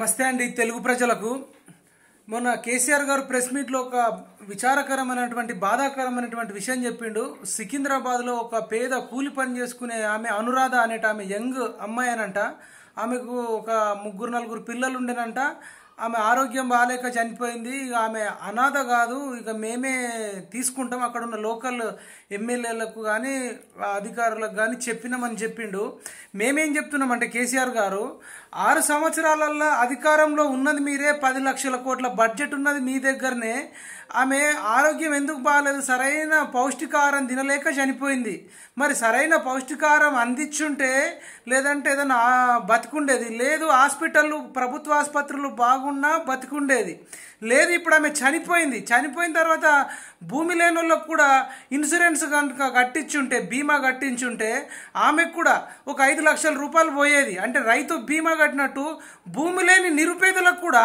నమస్తే అండి తెలుగు ప్రజలకు మొన్న కేసీఆర్ గారు ప్రెస్ మీట్లో ఒక విచారకరమైనటువంటి బాధాకరమైనటువంటి విషయం చెప్పిండు సికింద్రాబాద్లో ఒక పేద కూలి పని చేసుకునే ఆమె అనురాధ అనేట ఆమె యంగ్ అమ్మాయి అనంట ఆమెకు ఒక ముగ్గురు నలుగురు పిల్లలు ఉండేనంట ఆమె ఆరోగ్యం బాగాలేక చనిపోయింది ఇక ఆమె అనాథ కాదు ఇక మేమే తీసుకుంటాం అక్కడ ఉన్న లోకల్ ఎమ్మెల్యేలకు కానీ అధికారులకు కానీ చెప్పినామని చెప్పిండు మేమేం చెప్తున్నామంటే కేసీఆర్ గారు ఆరు సంవత్సరాలల్లో అధికారంలో ఉన్నది మీరే పది లక్షల కోట్ల బడ్జెట్ ఉన్నది మీ దగ్గరనే ఆమె ఆరోగ్యం ఎందుకు బాగాలేదు సరైన పౌష్టికాహారం తినలేక చనిపోయింది మరి సరైన పౌష్టికాహారం అందించుంటే లేదంటే ఏదైనా బతికుండేది లేదు హాస్పిటల్ ప్రభుత్వ ఆసుపత్రులు బాగు లేకుండా బతికుండేది లేదు ఇప్పుడు ఆమె చనిపోయింది చనిపోయిన తర్వాత భూమి లేని వాళ్ళకు కూడా ఇన్సూరెన్స్ కనుక కట్టించుంటే బీమా కట్టించుంటే ఆమెకు కూడా ఒక ఐదు లక్షల రూపాయలు పోయేది అంటే రైతు బీమా కట్టినట్టు భూమి లేని నిరుపేదలకు కూడా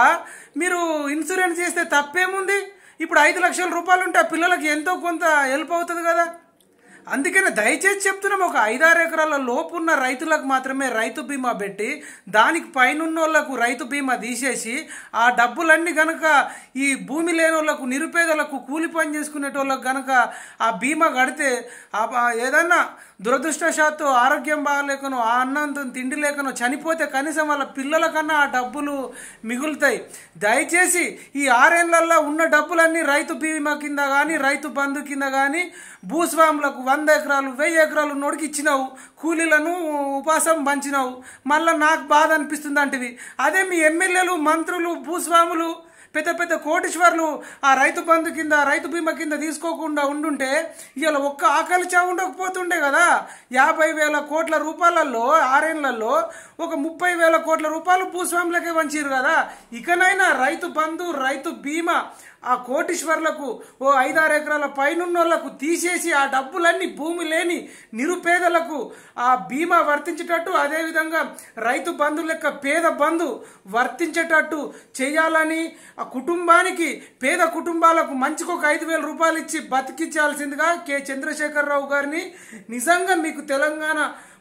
మీరు ఇన్సూరెన్స్ చేస్తే తప్పేముంది ఇప్పుడు ఐదు లక్షల రూపాయలు ఉంటే ఆ పిల్లలకి ఎంతో కొంత హెల్ప్ అవుతుంది కదా అందుకని దయచేసి చెప్తున్నాం ఒక ఐదారు ఎకరాల లోపున్న రైతులకు మాత్రమే రైతు బీమా పెట్టి దానికి పైనున్న వాళ్ళకు రైతు బీమా తీసేసి ఆ డబ్బులన్నీ గనక ఈ భూమి లేని వాళ్ళకు నిరుపేదలకు కూలి పని చేసుకునేటోళ్ళకు గనక ఆ బీమా కడితే ఏదన్నా దురదృష్టశాత్తు ఆరోగ్యం బాగాలేకనో ఆ అన్నంతం తిండి లేకనో చనిపోతే కనీసం వాళ్ళ పిల్లలకన్నా ఆ డబ్బులు మిగులుతాయి దయచేసి ఈ ఆరేళ్లలో ఉన్న డబ్బులన్నీ రైతు బీమా కింద కానీ రైతు బంధు కింద కానీ భూస్వాములకు వంద ఎకరాలు వెయ్యి ఎకరాలు నొడికిచ్చినావు ఇచ్చినావు కూలీలను ఉపాసం పంచినావు మళ్ళీ నాకు బాధ అనిపిస్తుంది అంటివి అదే మీ ఎమ్మెల్యేలు మంత్రులు భూస్వాములు పెద్ద పెద్ద కోటీశ్వర్లు ఆ రైతు బంధు కింద రైతు బీమా కింద తీసుకోకుండా ఉండుంటే ఇవాళ ఒక్క ఆకలి చావు ఉండకపోతుండే కదా యాభై వేల కోట్ల రూపాయలలో ఆరేళ్లలో ఒక ముప్పై వేల కోట్ల రూపాయలు భూస్వాములకే వంచారు కదా ఇకనైనా రైతు బంధు రైతు బీమా ఆ కోటీశ్వర్లకు ఓ ఐదారు ఎకరాల పైనున్నోళ్లకు తీసేసి ఆ డబ్బులన్నీ భూమి లేని నిరుపేదలకు ఆ బీమా వర్తించేటట్టు అదేవిధంగా రైతు బంధువుల లెక్క పేద బంధు వర్తించేటట్టు చేయాలని ఆ కుటుంబానికి పేద కుటుంబాలకు మంచికి ఒక ఐదు వేల రూపాయలు ఇచ్చి బతికించాల్సిందిగా కె చంద్రశేఖరరావు గారిని నిజంగా మీకు తెలంగాణ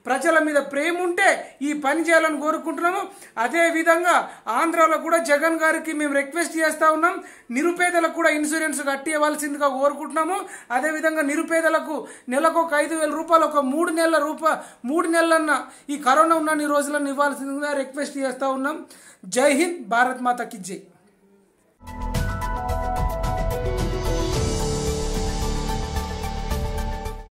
ప్రజల మీద ప్రేమ ఉంటే ఈ పని చేయాలని కోరుకుంటున్నాము అదేవిధంగా ఆంధ్రాలో కూడా జగన్ గారికి మేము రిక్వెస్ట్ చేస్తూ ఉన్నాం నిరుపేదలకు కూడా ఇన్సూరెన్స్ ఇవ్వాల్సిందిగా కోరుకుంటున్నాము అదేవిధంగా నిరుపేదలకు నెలకు ఒక ఐదు వేల రూపాయలు ఒక మూడు నెలల రూపాయ మూడు నెలలన్న ఈ కరోనా ఉన్న ఈ రోజులను ఇవ్వాల్సిందిగా రిక్వెస్ట్ చేస్తూ ఉన్నాం జై హింద్ భారత్ మాతకి జై